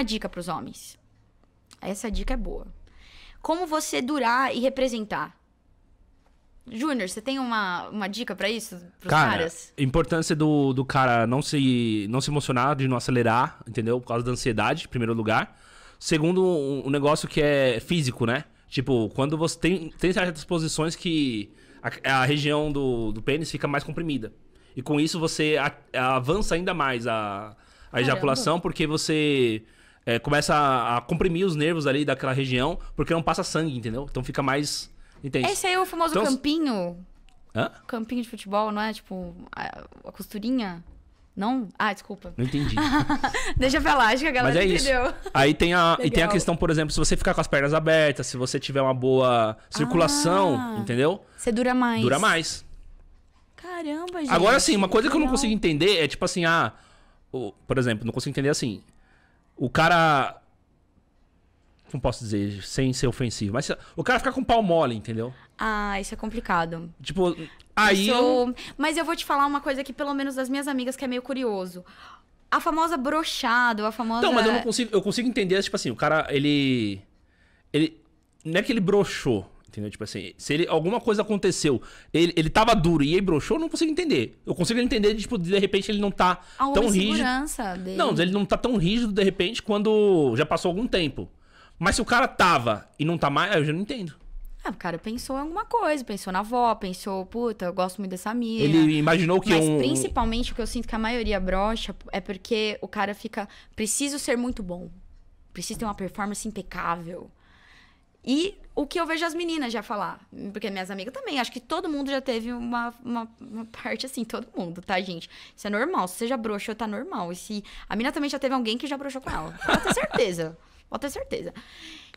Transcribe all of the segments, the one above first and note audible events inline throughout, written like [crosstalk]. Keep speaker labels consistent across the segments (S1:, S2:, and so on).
S1: uma dica para os homens. Essa dica é boa. Como você durar e representar? Júnior, você tem uma, uma dica para isso? Pros cara, caras?
S2: importância do, do cara não se, não se emocionar, de não acelerar, entendeu? Por causa da ansiedade, em primeiro lugar. Segundo, um, um negócio que é físico, né? Tipo, quando você tem, tem certas posições que a, a região do, do pênis fica mais comprimida. E com isso você a, avança ainda mais a, a é ejaculação, porque você é, começa a, a, comprimir os nervos ali daquela região, porque não passa sangue, entendeu? Então fica mais. Entende? Esse aí é o famoso então,
S1: campinho. Hã? Campinho de futebol, não é? Tipo, a, a costurinha. Não? Ah, desculpa. Não entendi. [laughs] Deixa pra lá, acho que a galera Mas é entendeu. Isso.
S2: Aí tem a, e tem a questão, por exemplo, se você ficar com as pernas abertas, se você tiver uma boa circulação, ah, entendeu?
S1: Você dura mais. Dura mais. Caramba, gente. Agora sim, uma coisa que eu não
S2: consigo entender é tipo assim, ah, por exemplo, não consigo entender assim o cara. Não posso dizer, sem ser ofensivo, mas o cara fica com o pau mole, entendeu?
S1: Ah, isso é complicado.
S2: Tipo, aí. Isso... Eu...
S1: Mas eu vou te falar uma coisa que, pelo menos das minhas amigas, que é meio curioso. A famosa brochado, a famosa. Não, mas eu não consigo.
S2: Eu consigo entender, tipo assim, o cara, ele. Ele. Não é que ele brochou. Entendeu? Tipo assim, se ele, alguma coisa aconteceu, ele, ele tava duro e aí broxou, eu não consigo entender. Eu consigo entender, tipo, de repente ele não tá a tão rígido. Dele. Não, ele não tá tão rígido, de repente, quando já passou algum tempo. Mas se o cara tava e não tá mais, eu já não entendo.
S1: Ah, o cara pensou em alguma coisa, pensou na avó, pensou, puta, eu gosto muito dessa mina. Ele imaginou que Mas um... principalmente o que eu sinto que a maioria brocha é porque o cara fica. Preciso ser muito bom. Preciso ter uma performance impecável. E o que eu vejo as meninas já falar, porque minhas amigas também, acho que todo mundo já teve uma, uma, uma parte assim, todo mundo, tá, gente? Isso é normal, se você já broxou, tá normal. E se a menina também já teve alguém que já broxou com ela, pode ter certeza, [laughs] pode ter certeza.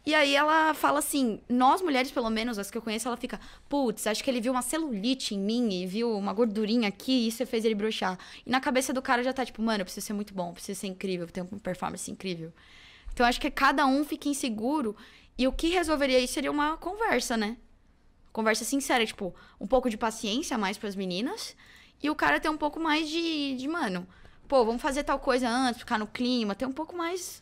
S1: E aí ela fala assim, nós mulheres, pelo menos as que eu conheço, ela fica, putz, acho que ele viu uma celulite em mim e viu uma gordurinha aqui e isso fez ele broxar. E na cabeça do cara já tá tipo, mano, eu preciso ser muito bom, eu preciso ser incrível, eu tenho uma performance incrível. Então acho que cada um fica inseguro e o que resolveria isso seria uma conversa, né? Conversa sincera, tipo, um pouco de paciência mais para as meninas e o cara ter um pouco mais de, de, mano, pô, vamos fazer tal coisa antes, ficar no clima, ter um pouco mais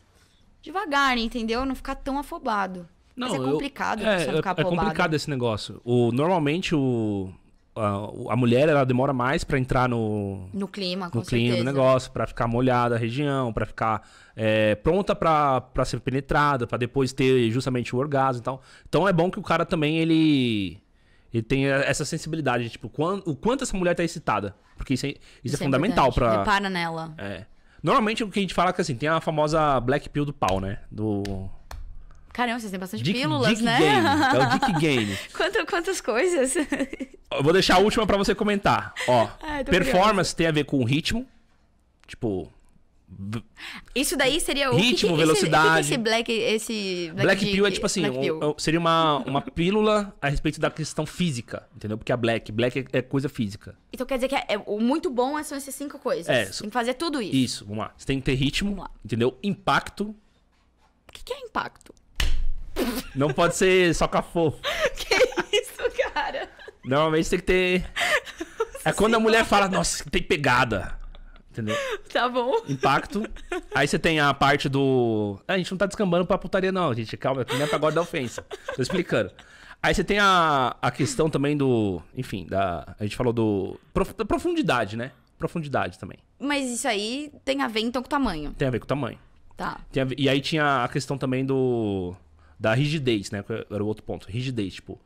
S1: devagar, entendeu? Não ficar tão afobado. Não, Mas é complicado eu, é, é, ficar é, É complicado
S2: esse negócio. O, normalmente o, a, mulher ela demora mais para entrar no
S1: no clima, no clima do negócio,
S2: para ficar molhada a região, para ficar é, pronta para ser penetrada, para depois ter justamente o orgasmo e tal. Então é bom que o cara também ele ele tenha essa sensibilidade, tipo, quando, o quanto essa mulher tá excitada, porque isso é, isso isso é, é fundamental para repara nela. É. Normalmente o que a gente fala é que assim, tem a famosa black pill do pau, né? Do
S1: Caramba, vocês têm bastante Dick, pílulas, Dick né? Game. É o Dick [laughs] Game. Quanto, quantas coisas.
S2: Eu vou deixar a última para você comentar. Ó, [laughs] Ai, performance curiosa. tem a ver com ritmo. Tipo,
S1: isso daí seria o ritmo, que, que, velocidade. que esse black, esse black, black pill é tipo assim, um,
S2: seria uma, uma pílula a respeito da questão física, entendeu? Porque a black, black é, é coisa física.
S1: Então quer dizer que é, é, o muito bom é são essas cinco coisas. É, tem que fazer tudo isso.
S2: Isso, vamos lá. Você tem que ter ritmo, entendeu? Impacto.
S1: O que, é impacto?
S2: Não pode ser só cafofo. Normalmente tem que ter. [laughs] É quando a mulher fala, nossa, tem pegada. Entendeu? Tá bom. Impacto. Aí você tem a parte do. Ah, a gente não tá descambando pra putaria, não, gente. Calma, não é pra agora da ofensa. Tô explicando. Aí você tem a, a questão também do. Enfim, da. A gente falou do. Prof, da profundidade, né? Profundidade também.
S1: Mas isso aí tem a ver então com o tamanho.
S2: Tem a ver com o tamanho. Tá. e aí tinha a questão também do. Da rigidez, né? Era o outro ponto. Rigidez, tipo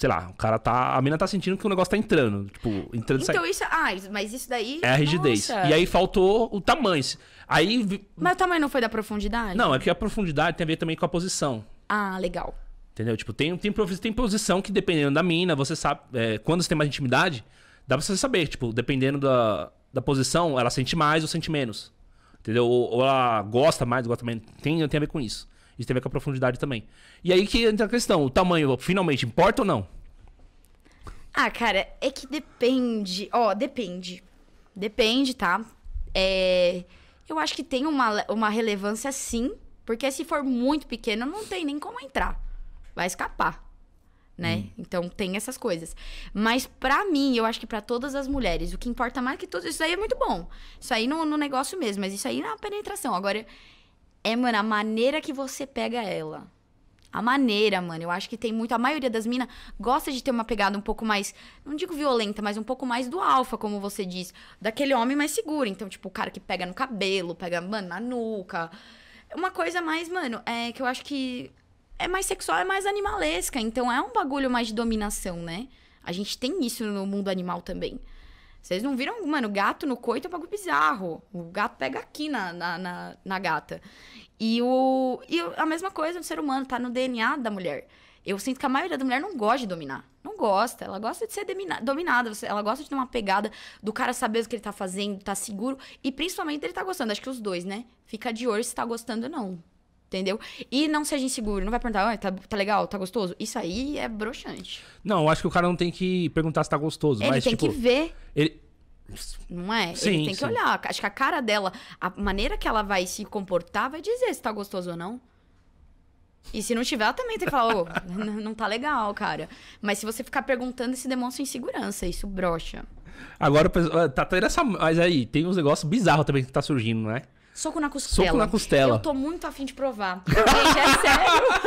S2: sei lá, o cara tá. A mina tá sentindo que o negócio tá entrando. Tipo, entrando Então isso.
S1: É, ah, mas isso daí. É a rigidez. Nossa. E aí
S2: faltou o tamanho. Aí.
S1: Mas o tamanho não foi da profundidade? Não, é
S2: que a profundidade tem a ver também com a posição.
S1: Ah, legal.
S2: Entendeu? Tipo, tem, tem, tem posição que dependendo da mina, você sabe. É, quando você tem mais intimidade, dá pra você saber. Tipo, dependendo da, da posição, ela sente mais ou sente menos. Entendeu? Ou, ou ela gosta mais, gosta menos. Tem, tem a ver com isso. Isso tem a ver com a profundidade também. E aí que entra a questão: o tamanho finalmente importa ou não? Ah,
S1: cara, é que depende. Ó, oh, depende. Depende, tá? É... Eu acho que tem uma, uma relevância sim, porque se for muito pequeno, não tem nem como entrar. Vai escapar. Né? Hum. Então tem essas coisas. Mas para mim, eu acho que para todas as mulheres, o que importa mais é que tudo isso aí é muito bom. Isso aí no, no negócio mesmo, mas isso aí na penetração. Agora, é, mano, a maneira que você pega ela. A maneira, mano. Eu acho que tem muito. A maioria das minas gosta de ter uma pegada um pouco mais. Não digo violenta, mas um pouco mais do alfa, como você diz. Daquele homem mais seguro. Então, tipo, o cara que pega no cabelo, pega, mano, na nuca. Uma coisa mais, mano, é que eu acho que é mais sexual, é mais animalesca. Então, é um bagulho mais de dominação, né? A gente tem isso no mundo animal também. Vocês não viram, mano, gato no coito é um bagulho bizarro. O gato pega aqui na, na, na, na gata. E, o, e a mesma coisa do ser humano, tá no DNA da mulher. Eu sinto que a maioria da mulher não gosta de dominar. Não gosta. Ela gosta de ser dominada. Ela gosta de ter uma pegada do cara saber o que ele tá fazendo, tá seguro. E principalmente ele tá gostando. Acho que os dois, né? Fica de olho se tá gostando ou não. Entendeu? E não seja inseguro, não vai perguntar, ah, tá, tá legal, tá gostoso. Isso aí é broxante.
S2: Não, eu acho que o cara não tem que perguntar se tá gostoso. Ele mas, tem tipo, que ver. Ele...
S1: Não é? Sim, Ele tem sim. que olhar. Acho que a cara dela, a maneira que ela vai se comportar, vai dizer se tá gostoso ou não. E se não tiver, também tem que falar, ô, oh, [laughs] não tá legal, cara. Mas se você ficar perguntando, isso demonstra insegurança, isso brocha.
S2: Agora, ah, tá tendo essa. Mas aí, tem uns negócios bizarros também que tá surgindo, né?
S1: Soco na costela. Soco na costela. Eu tô muito afim de provar. Gente, [laughs] é sério.